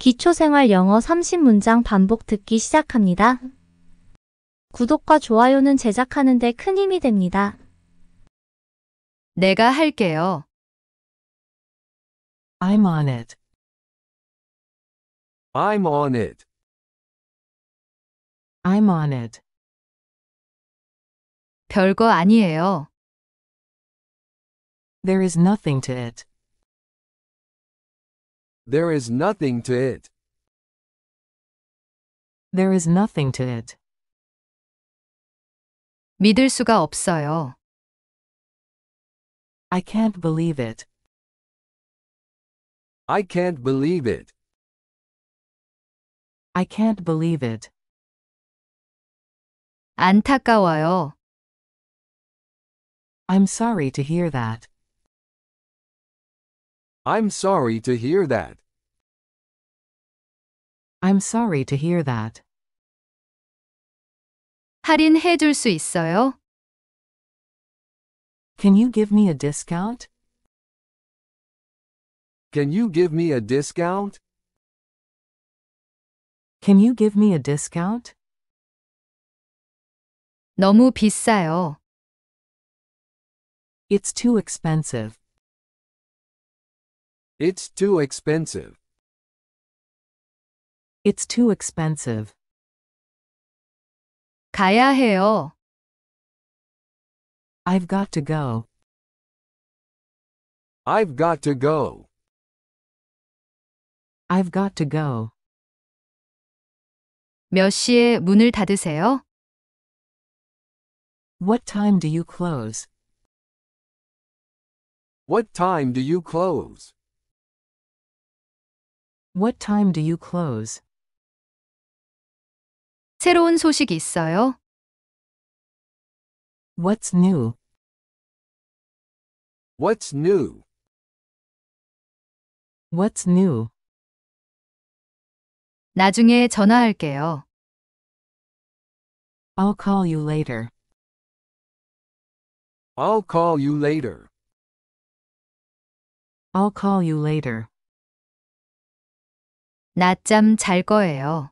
기초생활 영어 30문장 반복 듣기 시작합니다. 구독과 좋아요는 제작하는데 큰 힘이 됩니다. 내가 할게요. I'm on it. I'm on it. I'm on it. 별거 아니에요. There is nothing to it. There is nothing to it. There is nothing to it. 믿을 수가 없어요. I can't believe it. I can't believe it. I can't believe it. 안타까워요. I'm sorry to hear that. I'm sorry to hear that. I'm sorry to hear that. 할인해 줄수 있어요? Can you give me a discount? Can you give me a discount? Can you give me a discount? 너무 비싸요. It's too expensive. It's too expensive. It's too expensive. 가야 해요. I've got to go. I've got to go. I've got to go. 몇 시에 문을 닫으세요? What time do you close? What time do you close? What time do you close? 새로운 소식 있어요? What's new? What's new? What's new? 나중에 전화할게요. I'll call you later. I'll call you later. I'll call you later. 낮잠 잘 거예요.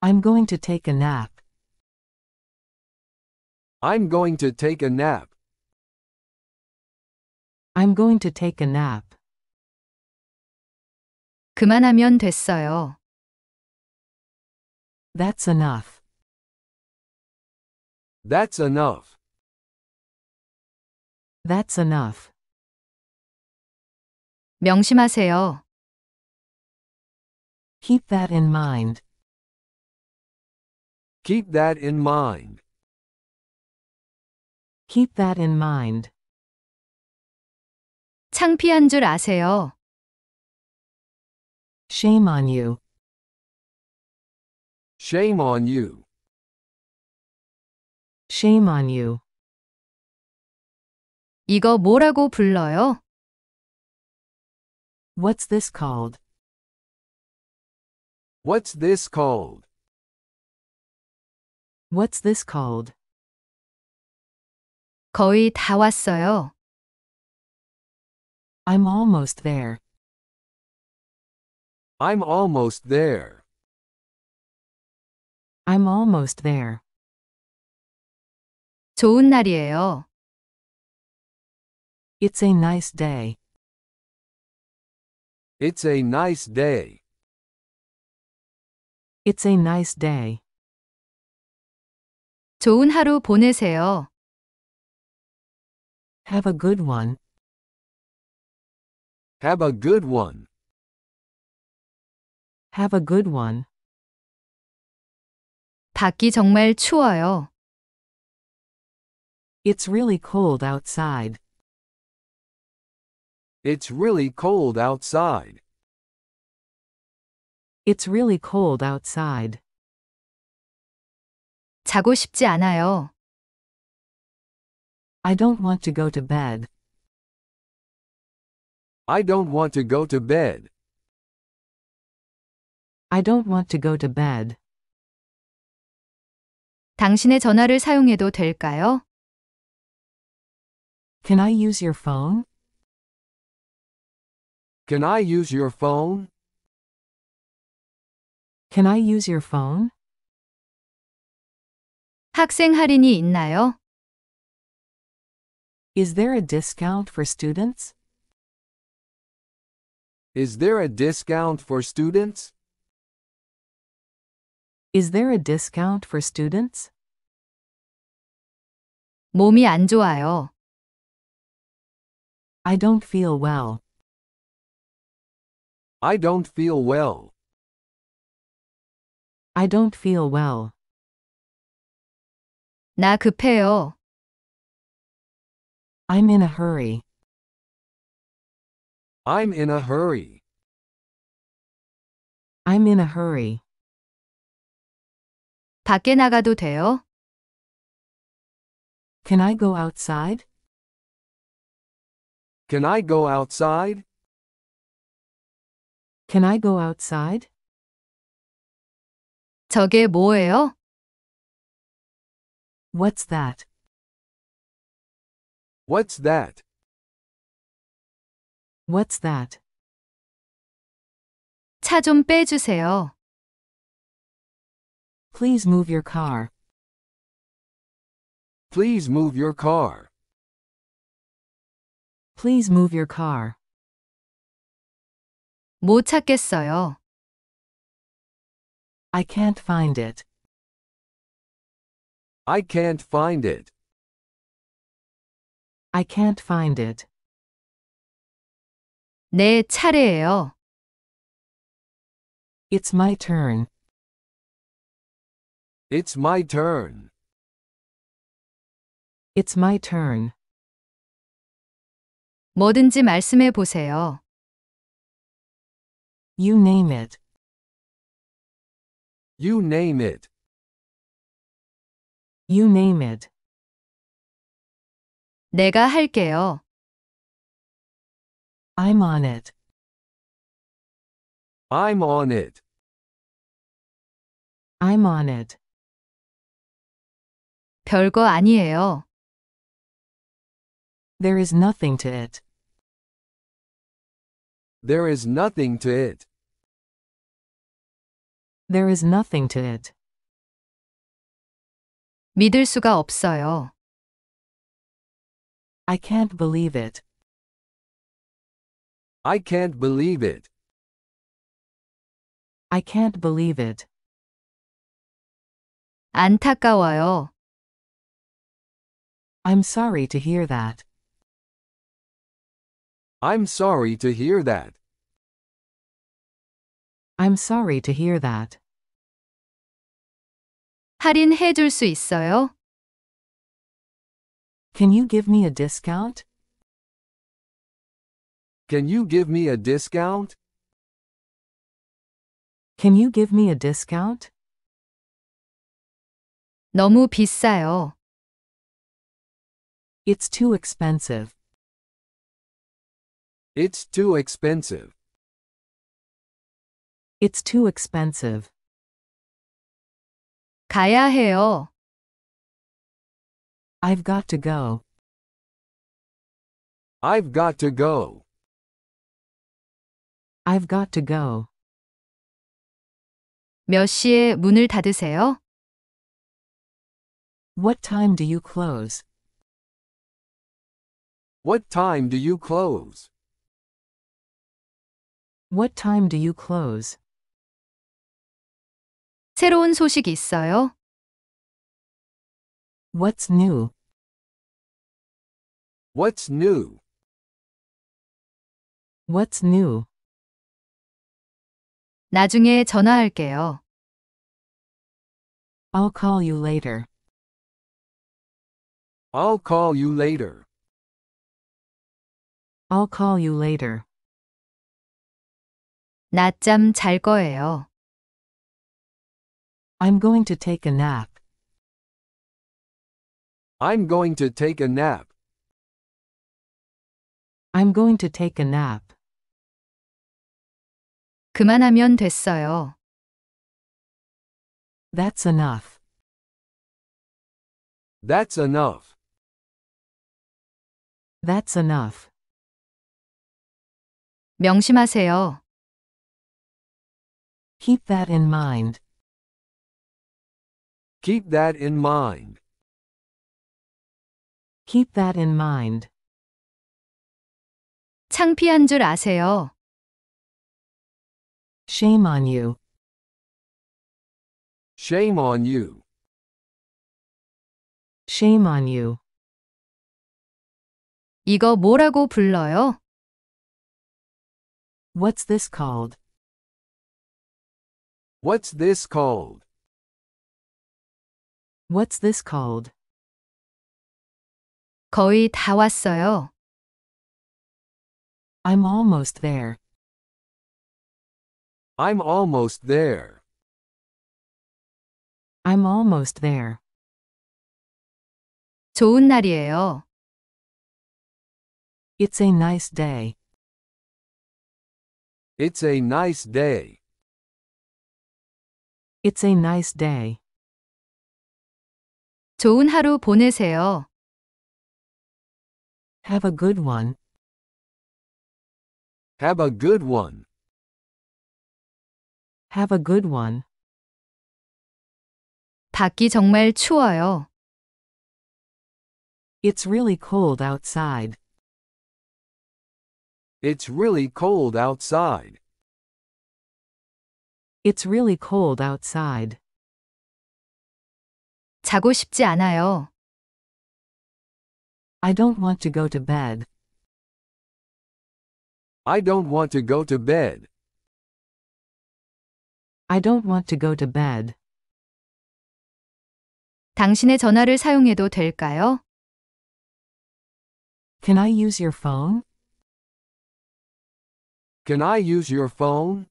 I'm going to take a nap. I'm going to take a nap. I'm going to take a nap. 그만하면 됐어요. That's enough. That's enough. That's enough. 명심하세요. Keep that in mind. Keep that in mind. Keep that in mind. 창피한 줄 아세요. Shame on you. Shame on you. Shame on you. 이거 뭐라고 불러요? What's this called? What's this called? What's this called? 거의 다 왔어요. I'm almost there. I'm almost there. I'm almost there. 좋은 날이에요. It's a nice day. It's a nice day. It's a nice day. 좋은 하루 보내세요. Have a good one. Have a good one. Have a good one. 밖이 정말 추워요. It's really cold outside. It's really cold outside. It's really cold outside. 자고 싶지 않아요. I don't want to go to bed. I don't want to go to bed. I don't want to go to bed. 당신의 전화를 사용해도 될까요? Can I use your phone? Can I use your phone? Can I use your phone? 학생 할인이 있나요? Is there a discount for students? Is there a discount for students? Is there a discount for students? 몸이 안 좋아요. I don't feel well. I don't feel well. I don't feel well. 나 급해요. I'm in a hurry. I'm in a hurry. I'm in a hurry. 밖에 나가도 돼요? Can I go outside? Can I go outside? Can I go outside? 저게 뭐예요? What's that? What's that? What's that? 차 좀 빼주세요. Please move your car. Please move your car. Please move your car. 못 찾겠어요. I can't find it. I can't find it. I can't find it. 내 차례예요. It's my turn. It's my turn. It's my turn. 뭐든지 말씀해 보세요. You name it. You name it. You name it. 내가 할게요. I'm on it. I'm on it. I'm on it. 별거 아니에요. There is nothing to it. There is nothing to it. There is nothing to it. 믿을 수가 없어요. I can't believe it. I can't believe it. I can't believe it. 안타까워요. I'm sorry to hear that. I'm sorry to hear that. I'm sorry to hear that. 할인해 줄수 있어요? Can you give me a discount? Can you give me a discount? Can you give me a discount? 너무 비싸요. It's too expensive. It's too expensive. It's too expensive. 가야 해요. I've got to go. I've got to go. I've got to go. 몇 시에 문을 닫으세요? What time do you close? What time do you close? What time do you close? 새로운 소식 있어요? What's new? What's new? What's new? 나중에 전화할게요. I'll call you later. I'll call you later. I'll call you later. 낮잠 잘 거예요. I'm going to take a nap. I'm going to take a nap. I'm going to take a nap. 그만하면 됐어요. That's enough. That's enough. That's enough. 명심하세요. Keep that in mind. Keep that in mind. Keep that in mind. 창피한 줄 아세요. Shame on you. Shame on you. Shame on you. 이거 뭐라고 불러요? What's this called? What's this called? What's this called? 거의 다 왔어요. I'm almost there. I'm almost there. I'm almost there. 좋은 날이에요. It's a nice day. It's a nice day. It's a nice day. 좋은 하루 보내세요. Have a good one. Have a good one. Have a good one. 밖이 정말 추워요. It's really cold outside. It's really cold outside. It's really cold outside. 자고 싶지 않아요. I don't want to go to bed. I don't want to go to bed. I don't want to go to bed. 당신의 전화를 사용해도 될까요? Can I use your phone? Can I use your phone?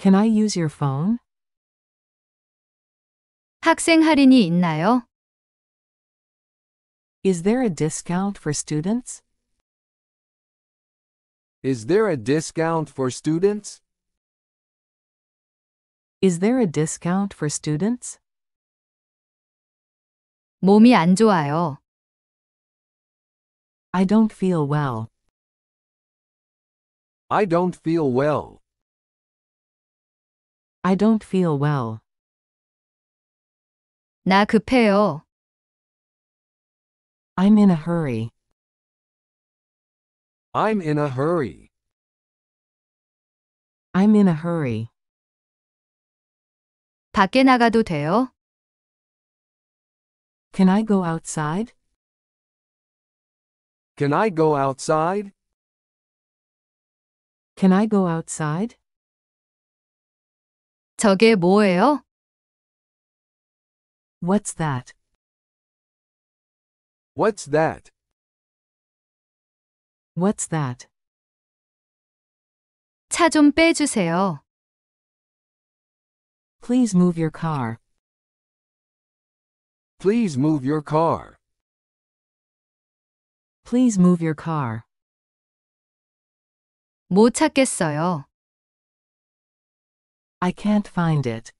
Can I use your phone? 학생 할인이 있나요? Is there a discount for students? Is there a discount for students? Is there a discount for students? 몸이 안 좋아요. I don't feel well. I don't feel well. I don't feel well. 나 급해요. I'm in a hurry. I'm in a hurry. I'm in a hurry. 밖에 나가도 돼요? Can I go outside? Can I go outside? Can I go outside? 저게 뭐예요? What's that? What's that? What's that? 차 좀 빼주세요. Please move your car. Please move your car. Please move your car. 못 찾겠어요. I can't find it.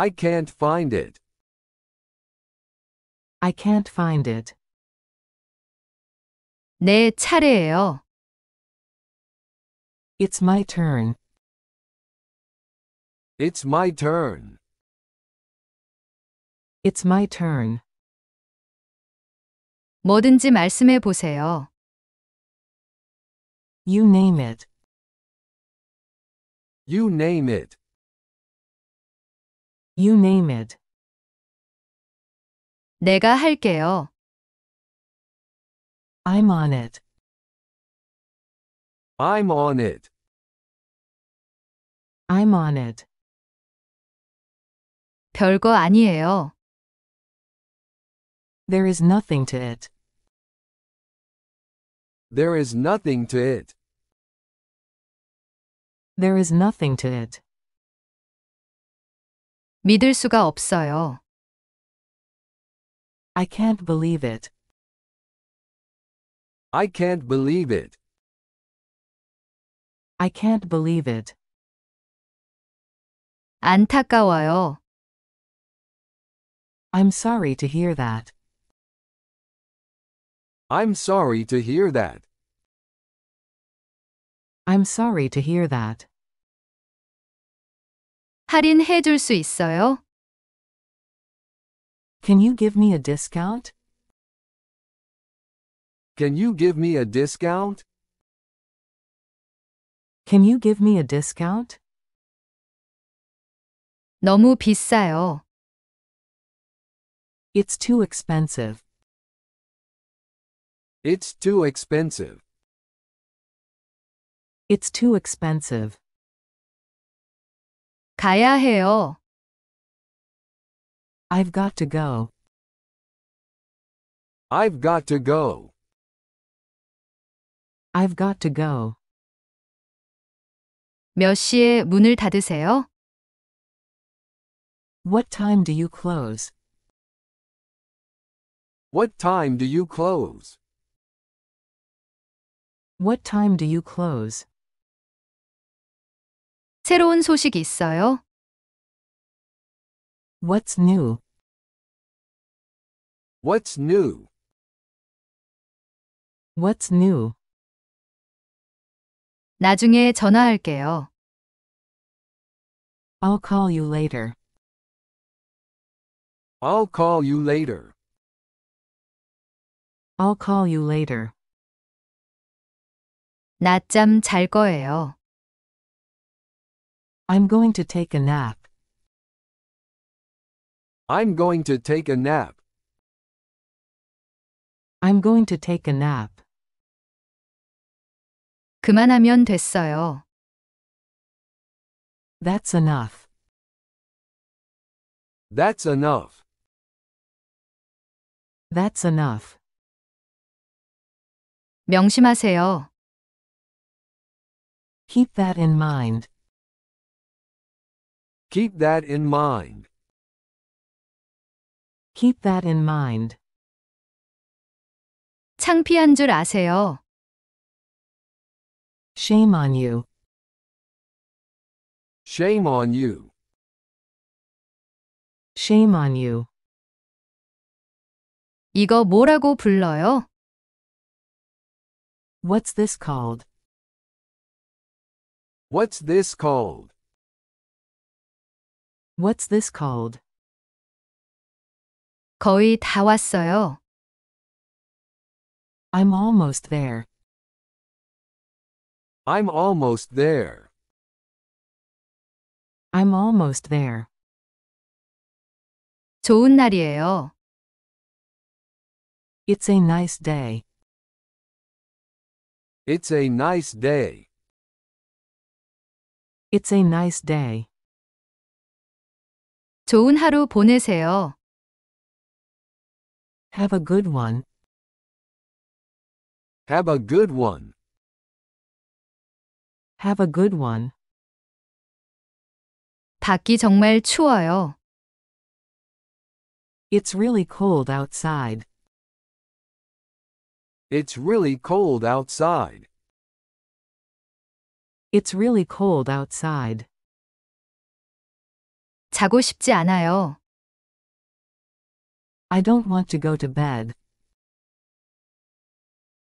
I can't find it. I can't find it. 내 차례예요. It's my turn. It's my turn. It's my turn. 뭐든지 말씀해 보세요. You name it. You name it. You name it. 내가 할게요. I'm on it. I'm on it. I'm on it. 별거 아니에요. There is nothing to it. There is nothing to it. There is nothing to it. 믿을 수가 없어요. I can't believe it. I can't believe it. I can't believe it. 안타까워요. I'm sorry to hear that. I'm sorry to hear that. I'm sorry to hear that. 할인해 줄수 있어요? Can you give me a discount? Can you give me a discount? Can you give me a discount? 너무 비싸요. It's too expensive. It's too expensive. It's too expensive. 가야 해요. I've got to go. I've got to go. I've got to go. 몇 시에 문을 닫으세요? What time do you close? What time do you close? What time do you close? 새로운 소식 있어요? What's new? What's new? What's new? 나중에 전화할게요. I'll call you later. I'll call you later. I'll call you later. 낮잠 잘 거예요. I'm going to take a nap. I'm going to take a nap. I'm going to take a nap. 그만하면 됐어요. That's enough. That's enough. That's enough. 명심하세요. Keep that in mind. Keep that in mind. Keep that in mind. 창피한 줄 아세요. Shame on you. Shame on you. Shame on you. 이거 뭐라고 불러요? What's this called? What's this called? What's this called? 거의 다 왔어요. I'm almost there. I'm almost there. I'm almost there. 좋은 날이에요. It's a nice day. It's a nice day. It's a nice day. 좋은 하루 보내세요. Have a good one. Have a good one. Have a good one. 밖이 정말 추워요. It's really cold outside. It's really cold outside. It's really cold outside. 자고 싶지 않아요. I don't want to go to bed.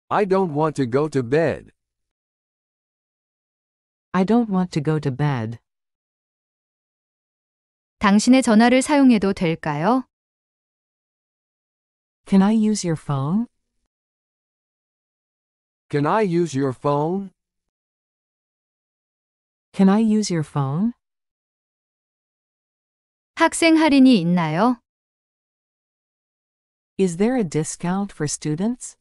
I don't want to go to bed. I don't want to go to bed. 당신의 전화를 사용해도 될까요? Can I use your phone? Can I use your phone? Can I use your phone? 학생 할인이 있나요? Is there a discount for students?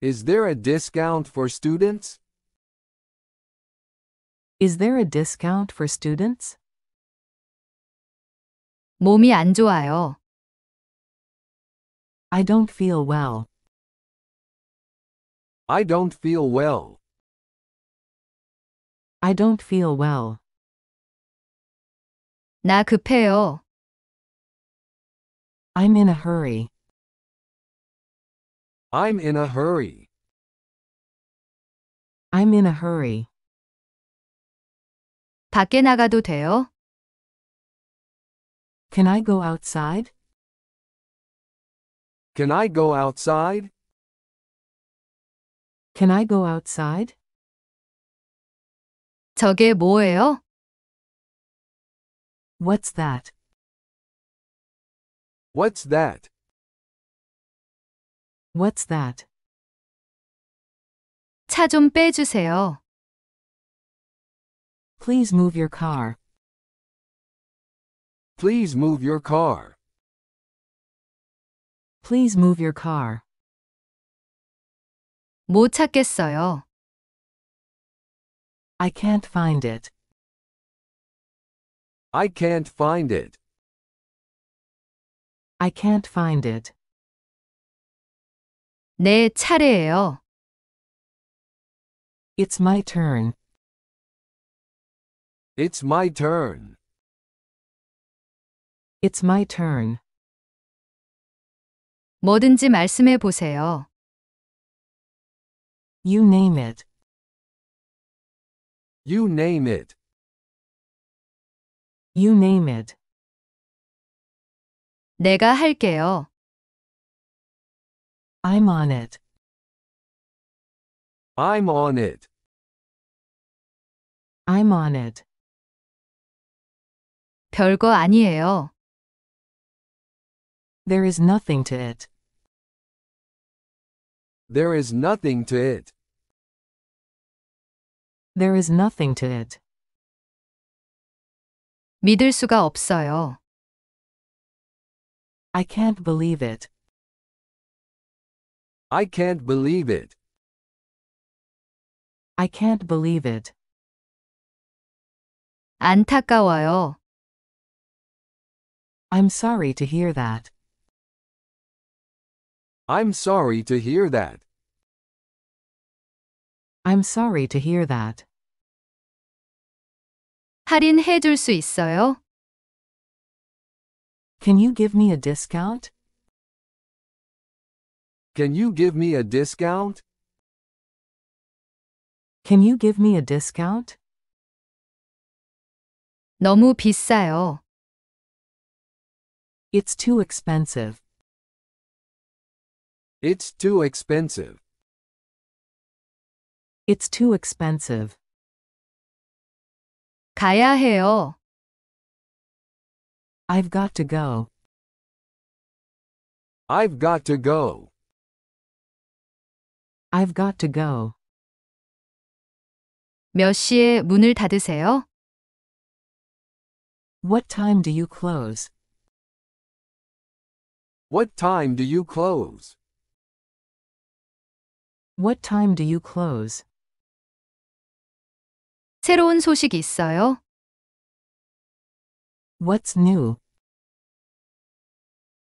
Is there a discount for students? Is there a discount for students? 몸이 안 좋아요. I don't feel well. I don't feel well. I don't feel well. 나 급해요. I'm in a hurry. I'm in a hurry. I'm in a hurry. 밖에 나가도 돼요? Can I go outside? Can I go outside? Can I go outside? 저게 뭐예요? What's that? What's that? What's that? 차 좀 빼주세요. Please move your car. Please move your car. Please move your car. 못 찾겠어요. I can't find it. I can't find it. I can't find it. 내 차례예요. It's my turn. It's my turn. It's my turn. 뭐든지 말씀해 보세요. You name it. You name it. You name it. 내가 할게요. I'm on it. I'm on it. I'm on it. 별거 아니에요. There is nothing to it. There is nothing to it. There is nothing to it. 믿을 수가 없어요. I can't believe it. I can't believe it. I can't believe it. 안타까워요. I'm sorry to hear that. I'm sorry to hear that. I'm sorry to hear that. 할인해 줄수 있어요? Can you give me a discount? Can you give me a discount? Can you give me a discount? 너무 비싸요. It's too expensive. It's too expensive. It's too expensive. 가야 해요. I've got to go. I've got to go. I've got to go. 몇 시에 문을 닫으세요? What time do you close? What time do you close? What time do you close? 새로운 소식 있어요? What's new?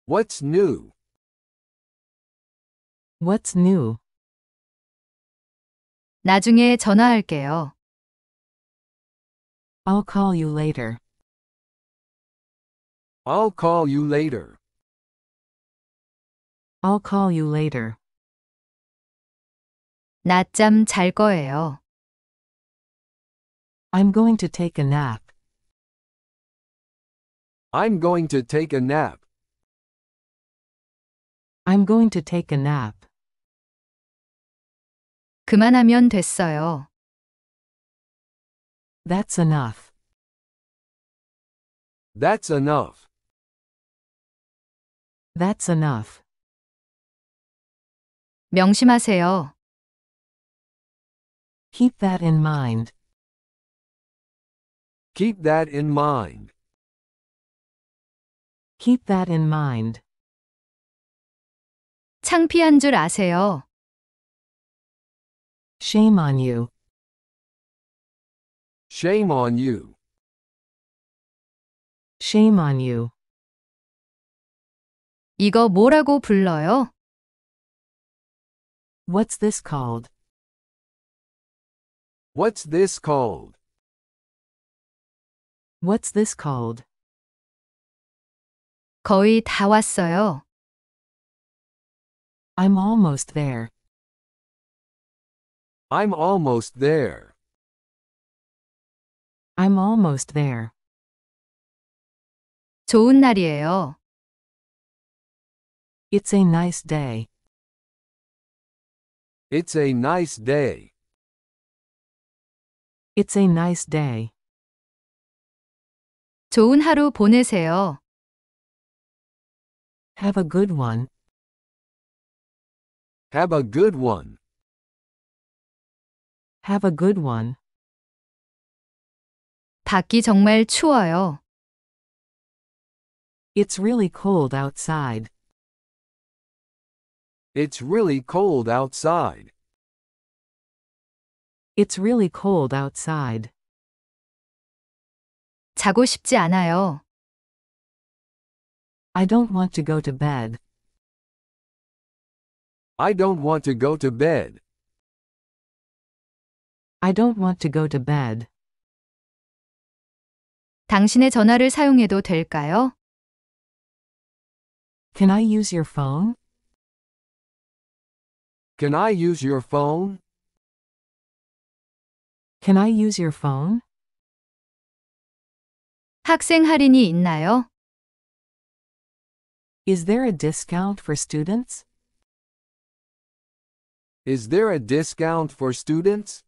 What's new? What's new? 나중에 전화할게요. I'll call you later. I'll call you later. I'll call you later. 낮잠 잘 거예요. I'm going to take a nap. I'm going to take a nap. I'm going to take a nap. 그만하면 됐어요. That's enough. That's enough. That's enough. 명심하세요. Keep that in mind. Keep that in mind. Keep that in mind. 창피한 줄 아세요. Shame on you. Shame on you. Shame on you. 이거 뭐라고 불러요? What's this called? What's this called? What's this called? 거의 다 왔어요. I'm almost there. I'm almost there. I'm almost there. 좋은 날이에요. It's a nice day. It's a nice day. It's a nice day. 좋은 하루 보내세요. Have a good one. Have a good one. Have a good one. 밖이 정말 추워요. It's really cold outside. It's really cold outside. It's really cold outside. 자고 싶지 않아요. I don't want to go to bed. I don't want to go to bed. I don't want to go to bed. 당신의 전화를 사용해도 될까요? Can I use your phone? Can I use your phone? Can I use your phone? 학생 할인이 있나요? Is there a discount for students? Is there a discount for students?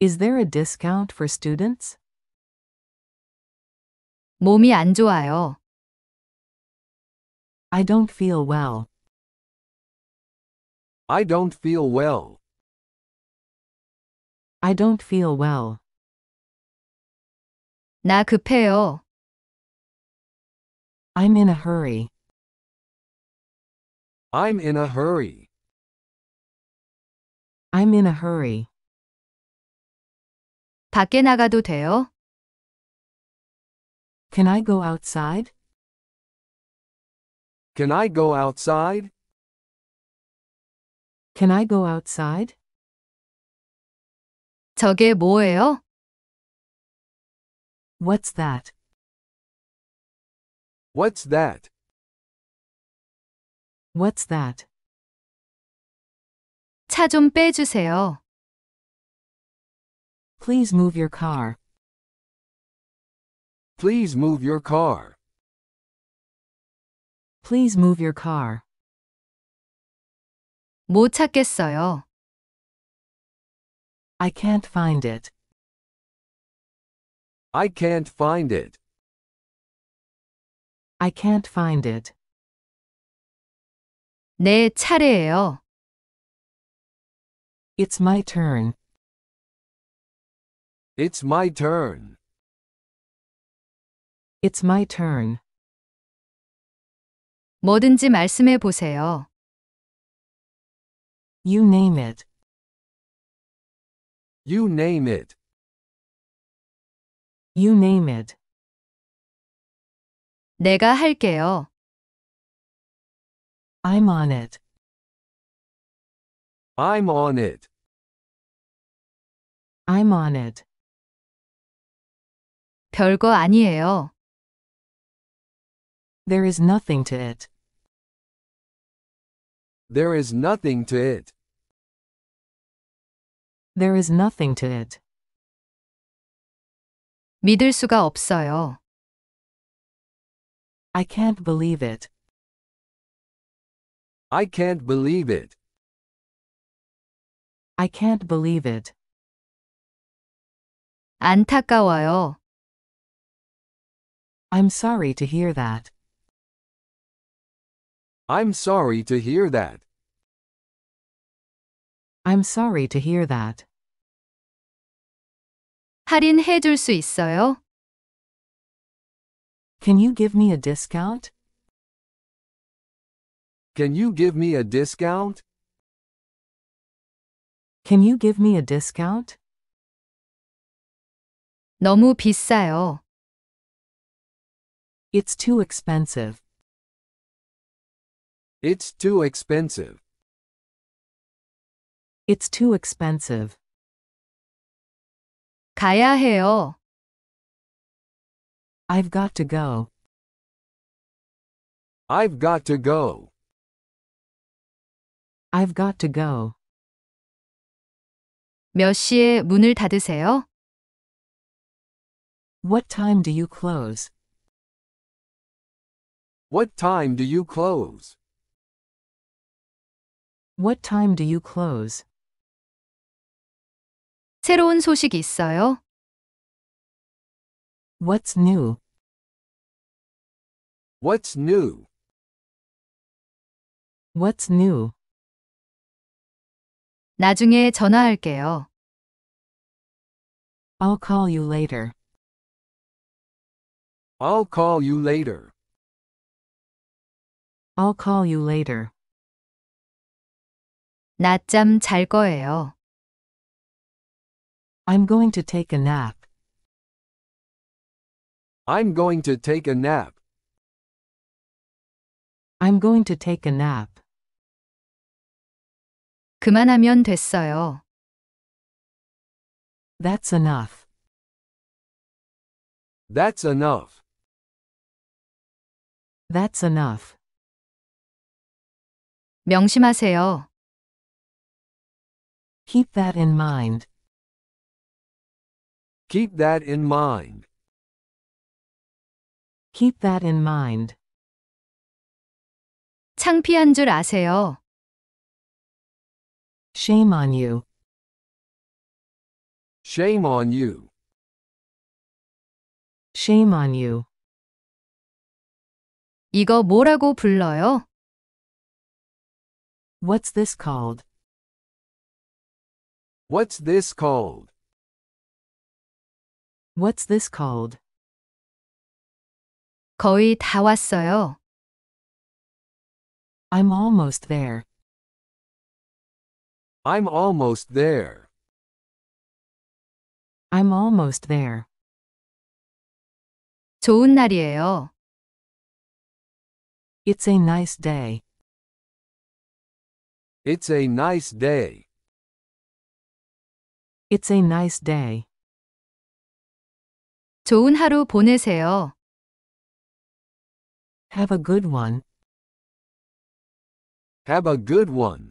Is there a discount for students? 몸이 안 좋아요. I don't feel well. I don't feel well. I don't feel well. 나 급해요. I'm in a hurry. I'm in a hurry. I'm in a hurry. 밖에 나가도 돼요? Can I go outside? Can I go outside? Can I go outside? 저게 뭐예요? What's that? What's that? What's that? 차 좀 빼주세요. Please move your car. Please move your car. Please move your car. 못 찾겠어요. I can't find it. I can't find it. I can't find it. 내 차례예요. It's my turn. It's my turn. It's my turn. 뭐든지 말씀해 보세요. You name it. You name it. You name it. 내가 할게요. I'm on it. I'm on it. I'm on it. 별거 아니에요. There is nothing to it. There is nothing to it. There is nothing to it. 믿을 수가 없어요. I can't believe it. I can't believe it. I can't believe it. 안타까워요. I'm sorry to hear that. I'm sorry to hear that. I'm sorry to hear that. 할인해 있어요? Can you give me a discount? Can you give me a discount? Can you give me a discount? 너무 비싸요. It's too expensive. It's too expensive. It's too expensive. 가야 해요. I've got to go. I've got to go. I've got to go. 몇 시에 문을 닫으세요? What time do you close? What time do you close? What time do you close? 새로운 소식 있어요? What's new? What's new? What's new? 나중에 전화할게요. I'll call you later. I'll call you later. I'll call you later. 낮잠 잘 거예요. I'm going to take a nap. I'm going to take a nap. I'm going to take a nap. 그만하면 됐어요. That's enough. That's enough. That's enough. 명심하세요. Keep that in mind. Keep that in mind. Keep that in mind. 창피한 줄 아세요. Shame on you. Shame on you. Shame on you. 이거 뭐라고 불러요? What's this called? What's this called? What's this called? 거의 다 왔어요. I'm almost there. I'm almost there. I'm almost there. 좋은 날이에요. It's a nice day. It's a nice day. It's a nice day. 좋은 하루 보내세요. Have a good one. Have a good one.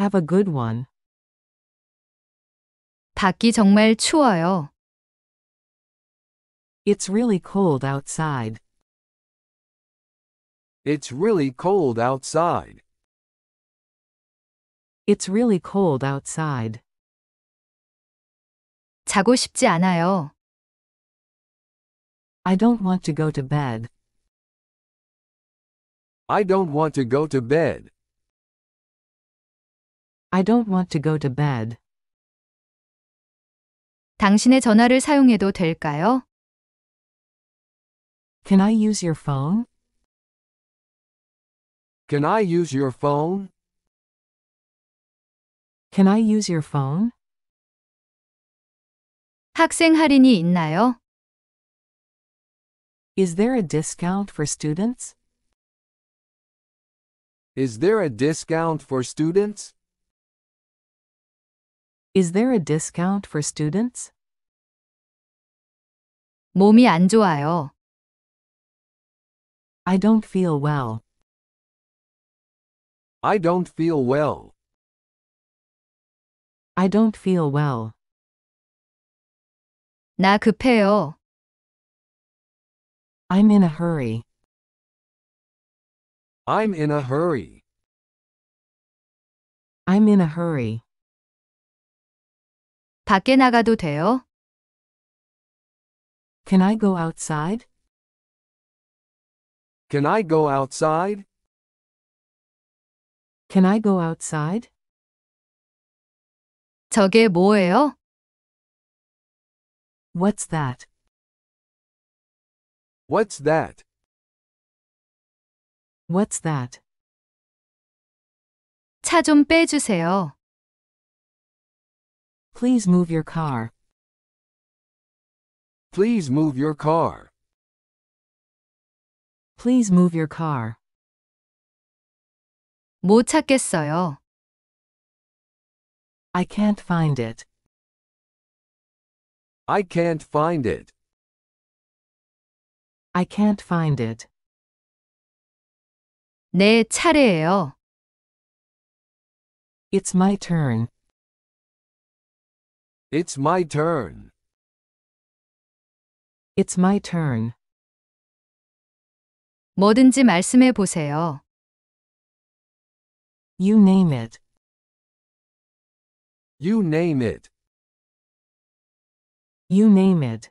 Have a good one. 밖이 정말 추워요. It's really cold outside. It's really cold outside. It's really cold outside. 자고 싶지 않아요. I don't want to go to bed. I don't want to go to bed. I don't want to go to bed. 당신의 전화를 사용해도 될까요? Can I use your phone? Can I use your phone? Can I use your phone? 학생 할인이 있나요? Is there a discount for students? Is there a discount for students? Is there a discount for students? 몸이 안 좋아요. I don't feel well. I don't feel well. I don't feel well. 나 급해요. I'm in a hurry. I'm in a hurry. I'm in a hurry. 밖에 나가도 돼요? Can I go outside? Can I go outside? Can I go outside? 저게 뭐예요? What's that? What's that? What's that? 차 좀 빼주세요. Please move your car. Please move your car. Please move your car. 못 찾겠어요. I can't find it. I can't find it. I can't find it. 내 차례예요. It's my turn. It's my turn. It's my turn. 뭐든지 말씀해 보세요. You name it. You name it. You name it.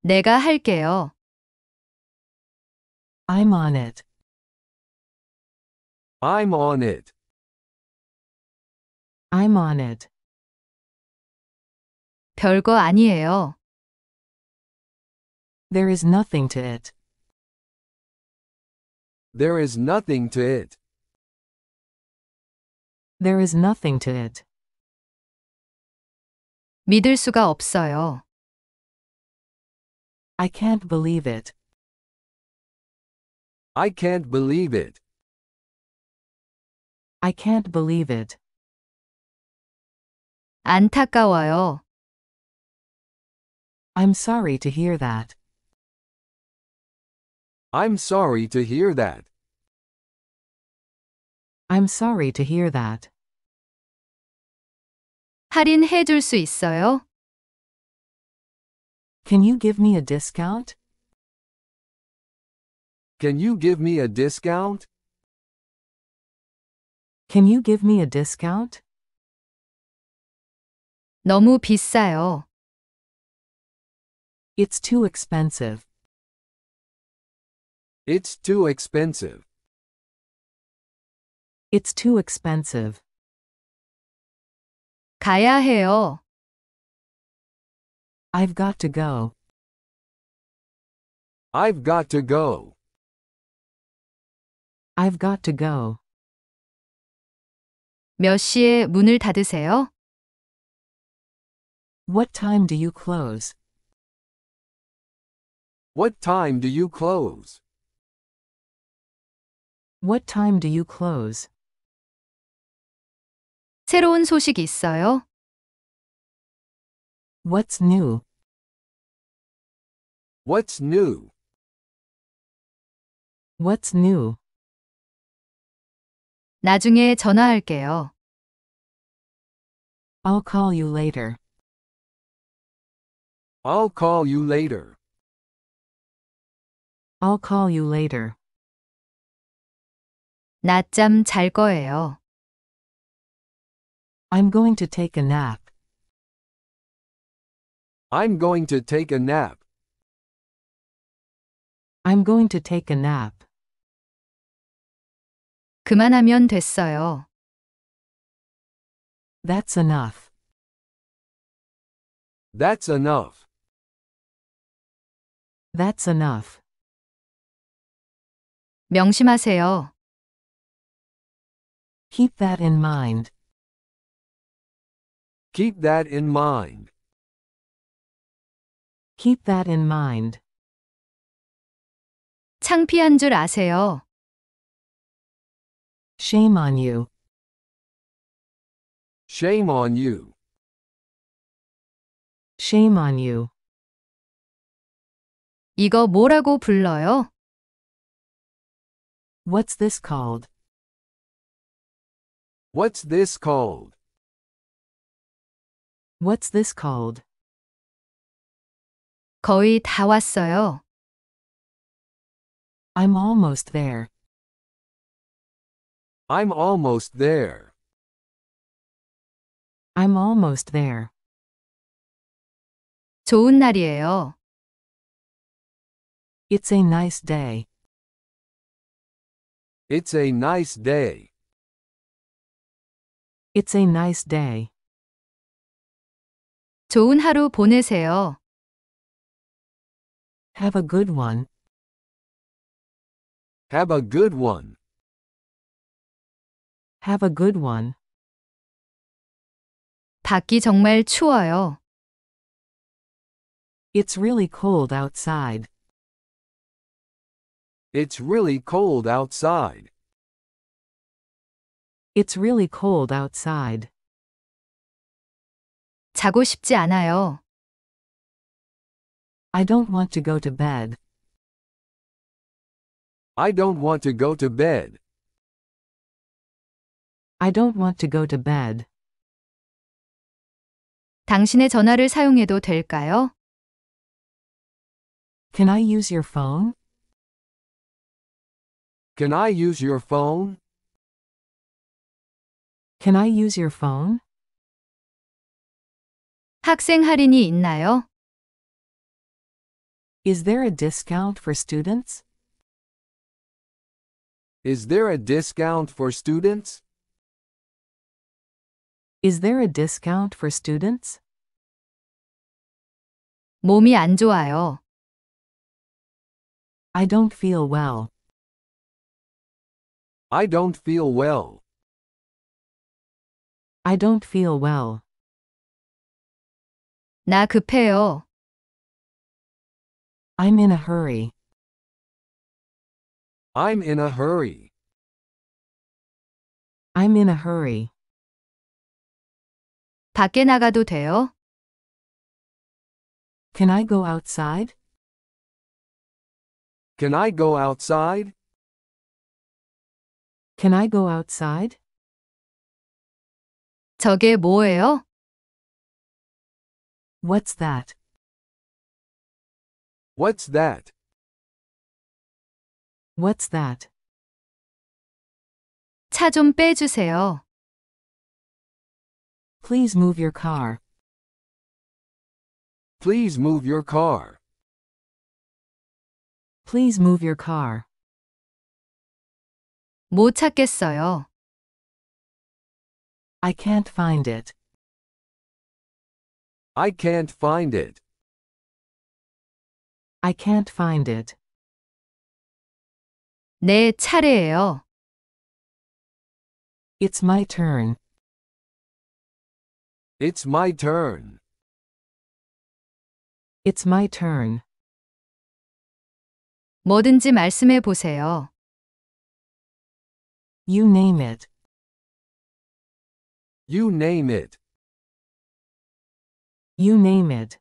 내가 할게요. I'm on it. I'm on it. I'm on it. 별거 아니에요. There is nothing to it. There is nothing to it. There is nothing to it. 믿을 수가 없어요. I can't believe it. I can't believe it. I can't believe it. 안타까워요. I'm sorry to hear that. I'm sorry to hear that. I'm sorry to hear that. 할인해 있어요? Can you give me a discount? Can you give me a discount? Can you give me a discount? 너무 비싸요. It's too expensive. It's too expensive. It's too expensive. 가야 해요. I've got to go. I've got to go. I've got to go. 몇 시에 문을 닫으세요? What time do you close? What time do you close? What time do you close? 새로운 소식 있어요? What's new? What's new? What's new? 나중에 전화할게요. I'll call you later. I'll call you later. I'll call you later. 낮잠 잘 거예요. I'm going to take a nap. I'm going to take a nap. I'm going to take a nap. 그만하면 됐어요. That's enough. That's enough. That's enough. 명심하세요. Keep that in mind. Keep that in mind. Keep that in mind. 창피한 줄 아세요. Shame on you. Shame on you. Shame on you. 이거 뭐라고 불러요? What's this called? What's this called? What's this called? 거의 다 왔어요. I'm almost there. I'm almost there. I'm almost there. 좋은 날이에요. It's a nice day. It's a nice day. It's a nice day. 좋은 하루 보내세요. Have a good one. Have a good one. Have a good one. 밖이 정말 추워요. It's really cold outside. It's really cold outside. It's really cold outside. 자고 싶지 않아요. I don't want to go to bed. I don't want to go to bed. I don't want to go to bed. 당신의 전화를 사용해도 될까요? Can I use your phone? Can I use your phone? Can I use your phone? 학생 할인이 있나요? Is there a discount for students? Is there a discount for students? Is there a discount for students? 몸이 안 좋아요. I don't feel well. I don't feel well. I don't feel well. 나 급해요. I'm in a hurry. I'm in a hurry. I'm in a hurry. 밖에 나가도 돼요? Can I go outside? Can I go outside? Can I go outside? 저게 뭐예요? What's that? What's that? What's that? 차 좀 빼주세요. Please move your car. Please move your car. Please move your car. 못 찾겠어요. I can't find it. I can't find it. I can't find it. 내 차례예요. It's my turn. It's my turn. It's my turn. 뭐든지 말씀해 보세요. You name it. You name it. You name it.